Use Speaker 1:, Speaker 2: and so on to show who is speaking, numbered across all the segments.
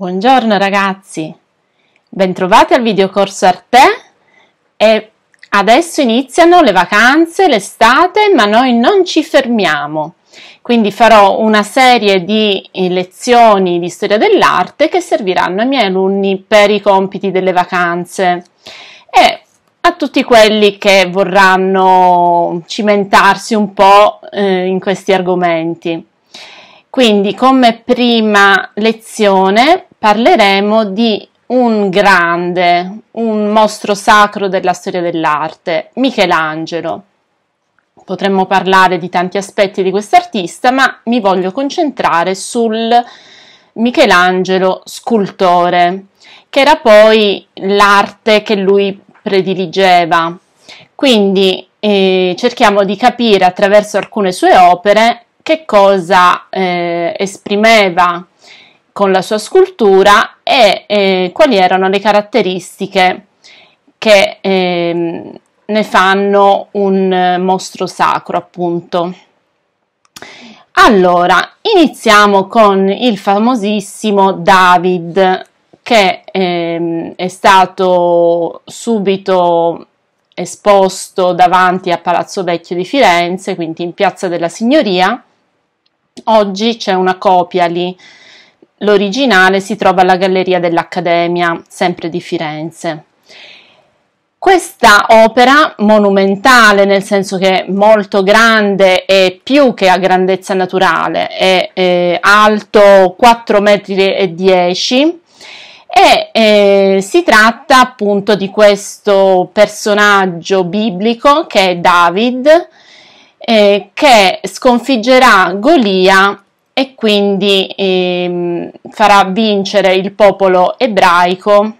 Speaker 1: Buongiorno ragazzi, bentrovati al videocorso Arte e adesso iniziano le vacanze, l'estate, ma noi non ci fermiamo. Quindi farò una serie di eh, lezioni di storia dell'arte che serviranno ai miei alunni per i compiti delle vacanze e a tutti quelli che vorranno cimentarsi un po' eh, in questi argomenti. Quindi come prima lezione parleremo di un grande, un mostro sacro della storia dell'arte, Michelangelo. Potremmo parlare di tanti aspetti di quest'artista, ma mi voglio concentrare sul Michelangelo scultore, che era poi l'arte che lui prediligeva. Quindi eh, cerchiamo di capire attraverso alcune sue opere che cosa eh, esprimeva con la sua scultura e eh, quali erano le caratteristiche che eh, ne fanno un eh, mostro sacro, appunto. Allora, iniziamo con il famosissimo David, che eh, è stato subito esposto davanti a Palazzo Vecchio di Firenze, quindi in Piazza della Signoria. Oggi c'è una copia lì L'originale si trova alla Galleria dell'Accademia, sempre di Firenze. Questa opera monumentale, nel senso che è molto grande e più che a grandezza naturale, è eh, alto 4,10 metri e eh, si tratta appunto di questo personaggio biblico che è David eh, che sconfiggerà Golia e quindi eh, farà vincere il popolo ebraico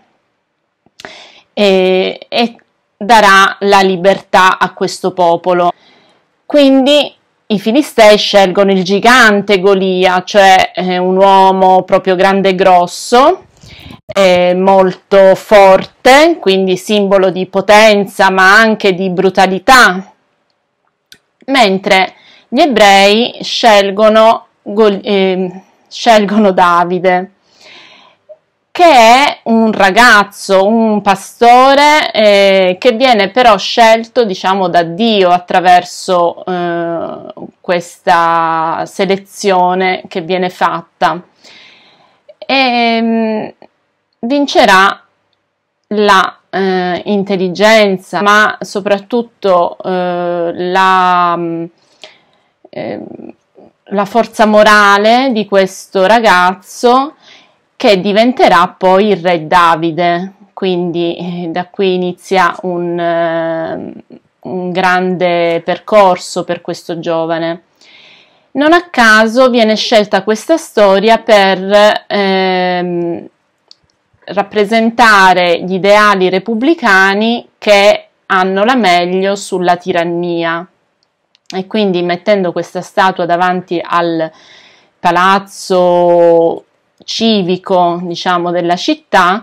Speaker 1: eh, e darà la libertà a questo popolo. Quindi i Filistei scelgono il gigante Golia, cioè eh, un uomo proprio grande e grosso, eh, molto forte, quindi simbolo di potenza ma anche di brutalità, mentre gli ebrei scelgono gol- eh, scelgono Davide, che è un ragazzo, un pastore eh, che viene però scelto diciamo da Dio attraverso eh, questa selezione che viene fatta. E, ehm, vincerà la eh, intelligenza, ma soprattutto eh, la, eh, la forza morale di questo ragazzo che diventerà poi il re Davide. Quindi eh, da qui inizia un, eh, un grande percorso per questo giovane. Non a caso viene scelta questa storia per ehm, rappresentare gli ideali repubblicani che hanno la meglio sulla tirannia e quindi mettendo questa statua davanti al palazzo civico, diciamo, della città,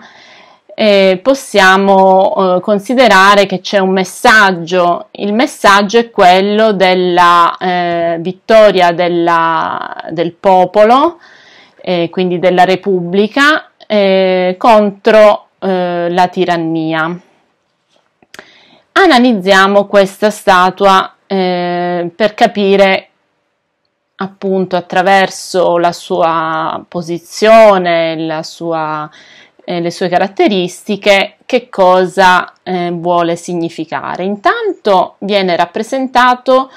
Speaker 1: eh, possiamo eh, considerare che c'è un messaggio. Il messaggio è quello della eh, vittoria della, del popolo, eh, quindi della Repubblica, eh, contro eh, la tirannia. Analizziamo questa statua eh, per capire appunto attraverso la sua posizione, la sua, eh, le sue caratteristiche, che cosa eh, vuole significare. Intanto viene rappresentato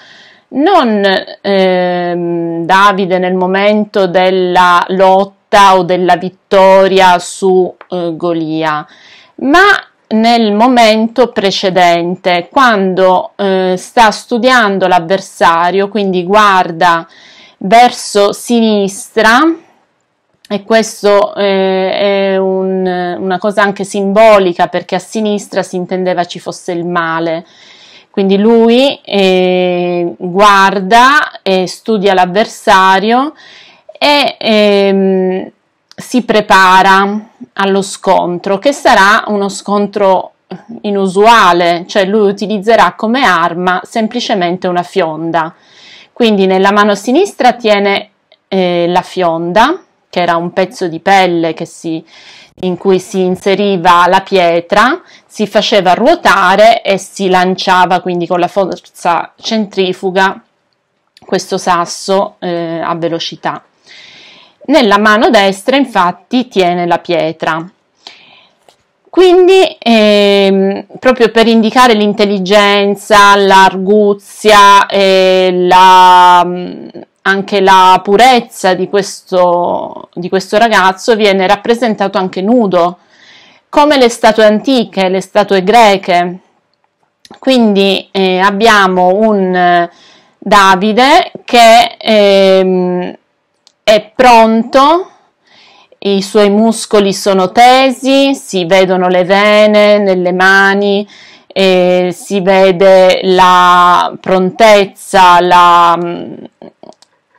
Speaker 1: non ehm, Davide nel momento della lotta o della vittoria su eh, Golia, ma nel momento precedente, quando eh, sta studiando l'avversario, quindi guarda verso sinistra e questo eh, è un, una cosa anche simbolica perché a sinistra si intendeva ci fosse il male. Quindi lui eh, guarda e studia l'avversario e ehm, si prepara allo scontro, che sarà uno scontro inusuale, cioè lui utilizzerà come arma semplicemente una fionda. Quindi nella mano sinistra tiene eh, la fionda, che era un pezzo di pelle si, in cui si inseriva la pietra, si faceva ruotare e si lanciava quindi con la forza centrifuga questo sasso eh, a velocità. Nella mano destra infatti tiene la pietra. Quindi, ehm, proprio per indicare l'intelligenza, l'arguzia la, mm, anche la purezza di questo, di questo ragazzo, viene rappresentato anche nudo, come le statue antiche, le statue greche. Quindi eh, abbiamo un eh, Davide che ehm, è pronto, i suoi muscoli sono tesi, si vedono le vene nelle mani, eh, si vede la prontezza, la, mm,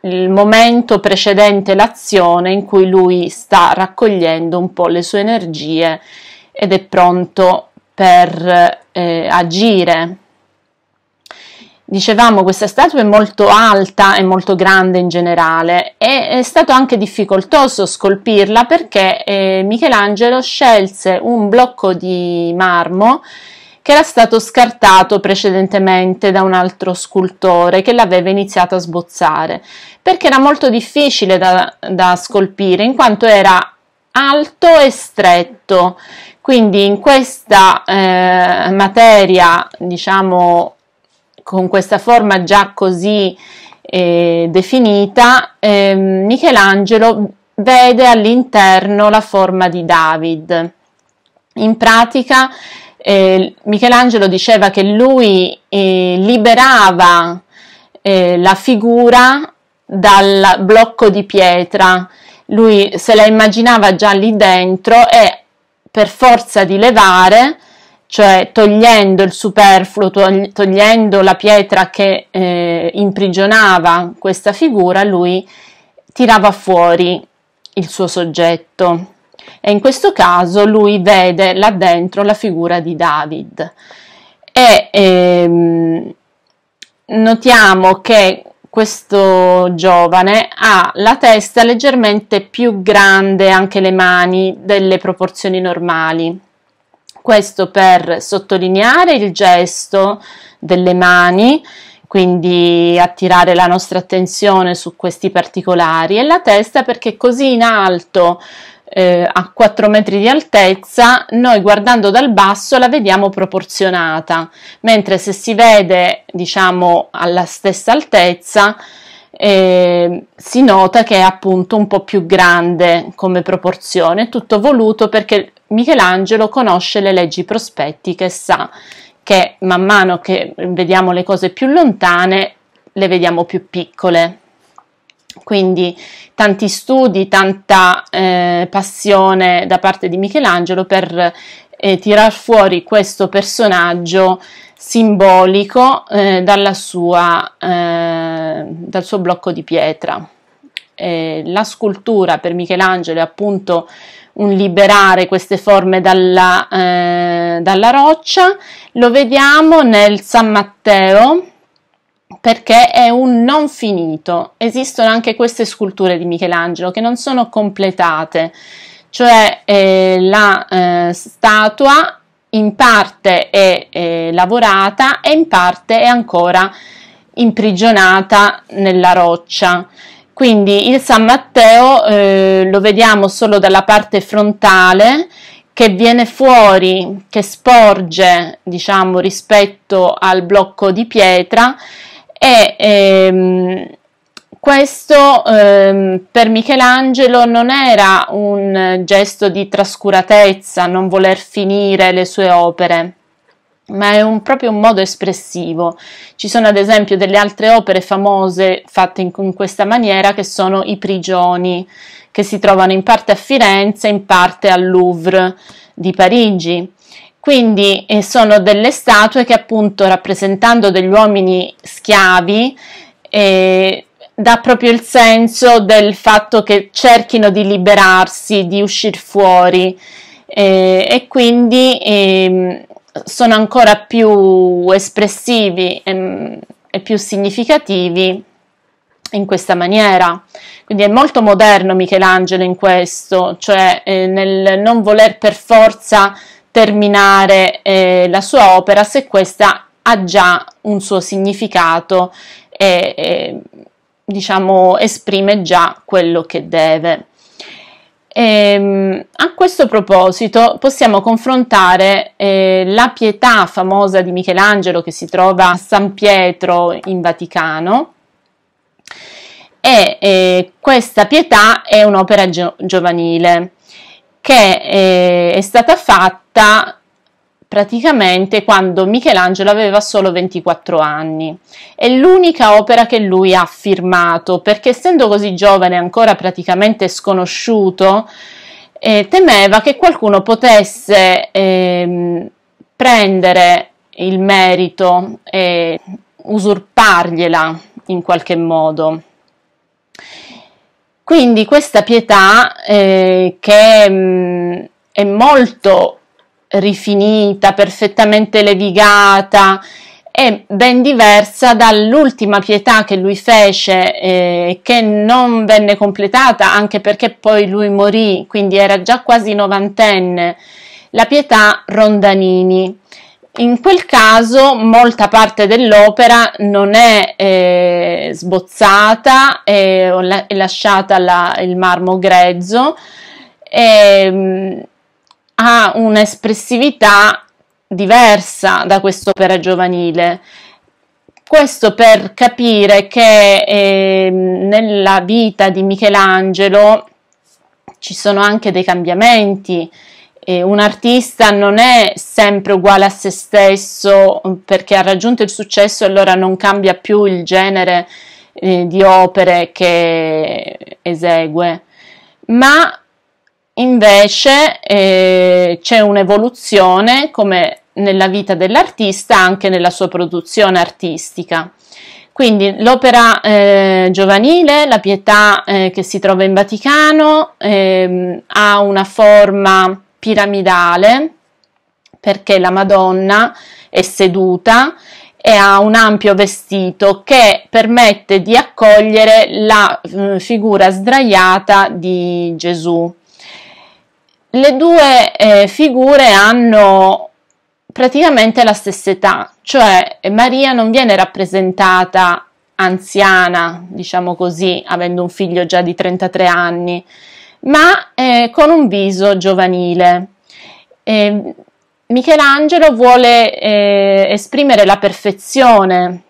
Speaker 1: il momento precedente l'azione in cui lui sta raccogliendo un po' le sue energie ed è pronto per eh, agire dicevamo questa statua è molto alta e molto grande in generale e è stato anche difficoltoso scolpirla perché eh, Michelangelo scelse un blocco di marmo che era stato scartato precedentemente da un altro scultore che l'aveva iniziato a sbozzare perché era molto difficile da, da scolpire in quanto era alto e stretto quindi in questa eh, materia diciamo con questa forma già così eh, definita, eh, Michelangelo vede all'interno la forma di David. In pratica eh, Michelangelo diceva che lui eh, liberava eh, la figura dal blocco di pietra, lui se la immaginava già lì dentro e per forza di levare cioè togliendo il superfluo, togliendo la pietra che eh, imprigionava questa figura, lui tirava fuori il suo soggetto. E in questo caso lui vede là dentro la figura di David. E ehm, notiamo che questo giovane ha la testa leggermente più grande, anche le mani, delle proporzioni normali questo per sottolineare il gesto delle mani, quindi attirare la nostra attenzione su questi particolari, e la testa perché così in alto eh, a 4 metri di altezza, noi guardando dal basso la vediamo proporzionata, mentre se si vede diciamo alla stessa altezza eh, si nota che è appunto un po' più grande come proporzione, tutto voluto perché Michelangelo conosce le leggi prospettiche e sa che man mano che vediamo le cose più lontane le vediamo più piccole. Quindi tanti studi, tanta eh, passione da parte di Michelangelo per eh, tirar fuori questo personaggio simbolico eh, sua, eh, dal suo blocco di pietra eh, la scultura per Michelangelo è appunto un liberare queste forme dalla, eh, dalla roccia, lo vediamo nel San Matteo perché è un non finito. Esistono anche queste sculture di Michelangelo che non sono completate, cioè eh, la eh, statua in parte è eh, lavorata e in parte è ancora imprigionata nella roccia. Quindi il San Matteo eh, lo vediamo solo dalla parte frontale che viene fuori, che sporge diciamo, rispetto al blocco di pietra e ehm, questo ehm, per Michelangelo non era un gesto di trascuratezza, non voler finire le sue opere ma è un, proprio un modo espressivo. Ci sono ad esempio delle altre opere famose fatte in, in, questa maniera che sono I prigioni, che si trovano in parte a Firenze, in parte al Louvre di Parigi. Quindi eh, sono delle statue che appunto rappresentando degli uomini schiavi eh, dà proprio il senso del fatto che cerchino di liberarsi, di uscire fuori eh, e quindi ehm, sono ancora più espressivi e, e più significativi in questa maniera. Quindi è molto moderno Michelangelo in questo, cioè eh, nel non voler per forza terminare eh, la sua opera se questa ha già un suo significato e, e diciamo esprime già quello che deve. E, ehm, a questo proposito possiamo confrontare eh, la pietà famosa di Michelangelo che si trova a San Pietro in Vaticano e eh, questa pietà è un'opera gio- giovanile che eh, è stata fatta praticamente quando Michelangelo aveva solo 24 anni. È l'unica opera che lui ha firmato perché essendo così giovane e ancora praticamente sconosciuto, eh, temeva che qualcuno potesse eh, prendere il merito e usurpargliela in qualche modo. Quindi questa pietà eh, che mh, mm, è molto rifinita, perfettamente levigata, è ben diversa dall'ultima pietà che lui fece, eh, che non venne completata anche perché poi lui morì, quindi era già quasi novantenne, la pietà Rondanini. In quel caso molta parte dell'opera non è eh, sbozzata, è, è lasciata la, il marmo grezzo. E, ehm, ha un'espressività diversa da quest'opera giovanile. Questo per capire che eh, nella vita di Michelangelo ci sono anche dei cambiamenti. Eh, un artista non è sempre uguale a se stesso mm, perché ha raggiunto il successo e allora non cambia più il genere eh, di opere che esegue, ma invece eh, c'è un'evoluzione come nella vita dell'artista anche nella sua produzione artistica. Quindi l'opera eh, giovanile, la pietà eh, che si trova in Vaticano, ehm, ha una forma piramidale perché la Madonna è seduta e ha un ampio vestito che permette di accogliere la mh, mm, figura sdraiata di Gesù le due eh, figure hanno praticamente la stessa età, cioè Maria non viene rappresentata anziana, diciamo così, avendo un figlio già di 33 anni, ma eh, con un viso giovanile. Eh, Michelangelo vuole eh, esprimere la perfezione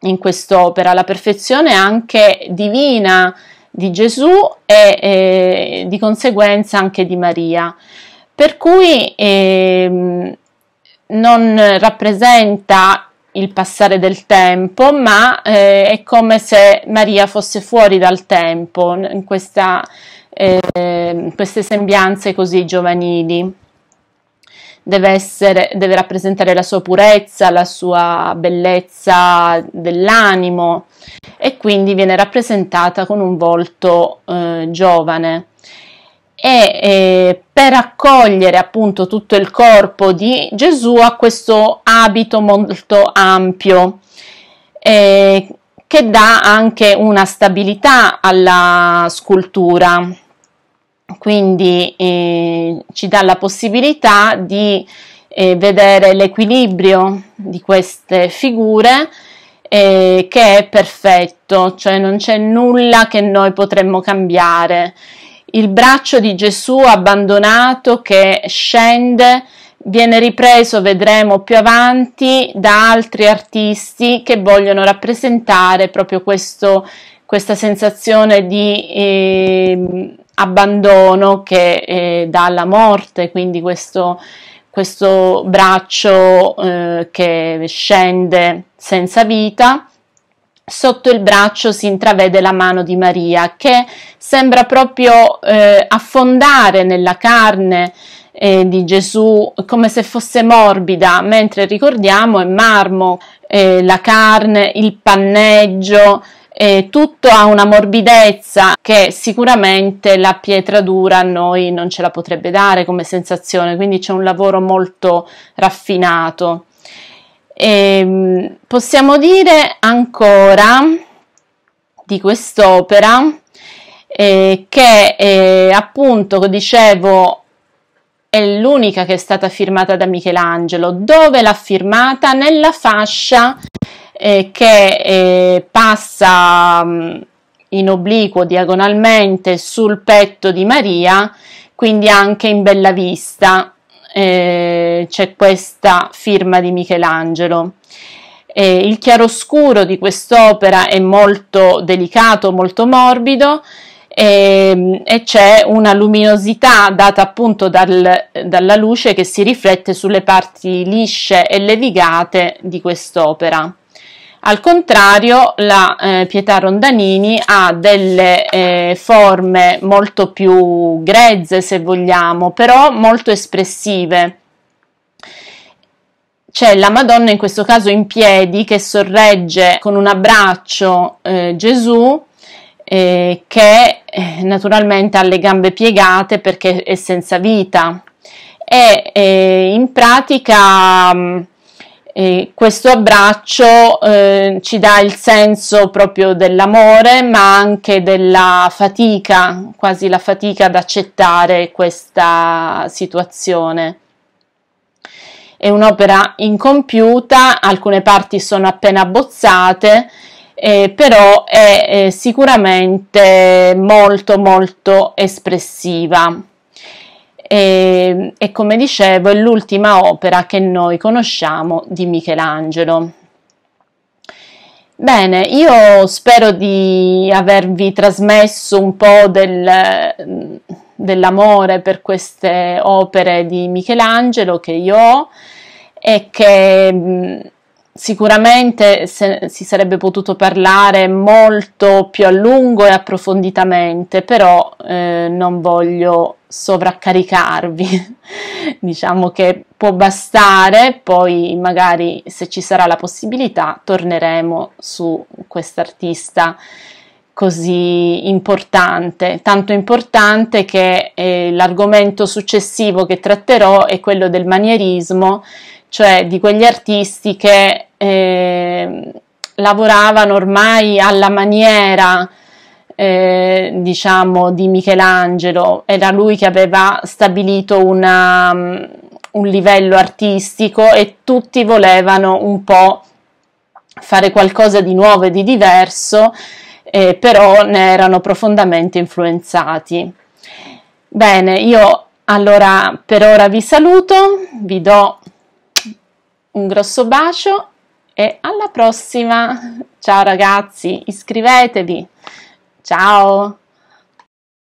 Speaker 1: in quest'opera, la perfezione anche divina di Gesù e eh, di conseguenza anche di Maria, per cui eh, non rappresenta il passare del tempo, ma eh, è come se Maria fosse fuori dal tempo in questa, ehm, queste sembianze così giovanili. Deve, essere, deve rappresentare la sua purezza, la sua bellezza dell'animo, e quindi viene rappresentata con un volto eh, giovane. E eh, per accogliere appunto tutto il corpo di Gesù ha questo abito molto ampio eh, che dà anche una stabilità alla scultura, quindi eh, ci dà la possibilità di eh, vedere l'equilibrio di queste figure eh, che è perfetto, cioè non c'è nulla che noi potremmo cambiare. Il braccio di Gesù abbandonato che scende viene ripreso, vedremo più avanti, da altri artisti che vogliono rappresentare proprio questo, questa sensazione di eh, abbandono che eh, dà la morte, quindi questo, questo braccio eh, che scende senza vita, sotto il braccio si intravede la mano di Maria che sembra proprio eh, affondare nella carne eh, di Gesù come se fosse morbida, mentre ricordiamo è marmo, eh, la carne, il panneggio, eh, tutto ha una morbidezza che sicuramente la pietra dura a noi non ce la potrebbe dare come sensazione, quindi c'è un lavoro molto raffinato. E ehm, possiamo dire ancora di quest'opera eh, che eh, appunto dicevo è l'unica che è stata firmata da Michelangelo dove l'ha firmata nella fascia eh, che eh, passa mm, in obliquo diagonalmente sul petto di Maria quindi anche in bella vista eh, c'è questa firma di Michelangelo. Eh, il chiaroscuro di quest'opera è molto delicato, molto morbido e, ehm, e c'è una luminosità data appunto dal, dalla luce che si riflette sulle parti lisce e levigate di quest'opera. Al contrario, la eh, Pietà Rondanini ha delle eh, forme molto più grezze, se vogliamo, però molto espressive. C'è la Madonna, in questo caso in piedi, che sorregge con un abbraccio eh, Gesù, eh, che eh, naturalmente ha le gambe piegate perché è senza vita. E eh, in pratica. Mh, mm, e questo abbraccio eh, ci dà il senso proprio dell'amore, ma anche della fatica, quasi la fatica ad accettare questa situazione. È un'opera incompiuta, alcune parti sono appena abbozzate, eh, però è eh, sicuramente molto molto espressiva e, e come dicevo è l'ultima opera che noi conosciamo di Michelangelo. Bene, io spero di avervi trasmesso un po' del, dell'amore per queste opere di Michelangelo che io ho e che sicuramente se, si sarebbe potuto parlare molto più a lungo e approfonditamente, però eh, non voglio sovraccaricarvi. diciamo che può bastare, poi magari se ci sarà la possibilità torneremo su quest'artista così importante, tanto importante che eh, l'argomento successivo che tratterò è quello del manierismo, cioè di quegli artisti che eh, lavoravano ormai alla maniera eh, diciamo di Michelangelo, era lui che aveva stabilito una, mm, un livello artistico e tutti volevano un po' fare qualcosa di nuovo e di diverso, eh, però ne erano profondamente influenzati. Bene, io allora per ora vi saluto, vi do un grosso bacio e alla prossima. Ciao ragazzi, iscrivetevi. Ciao.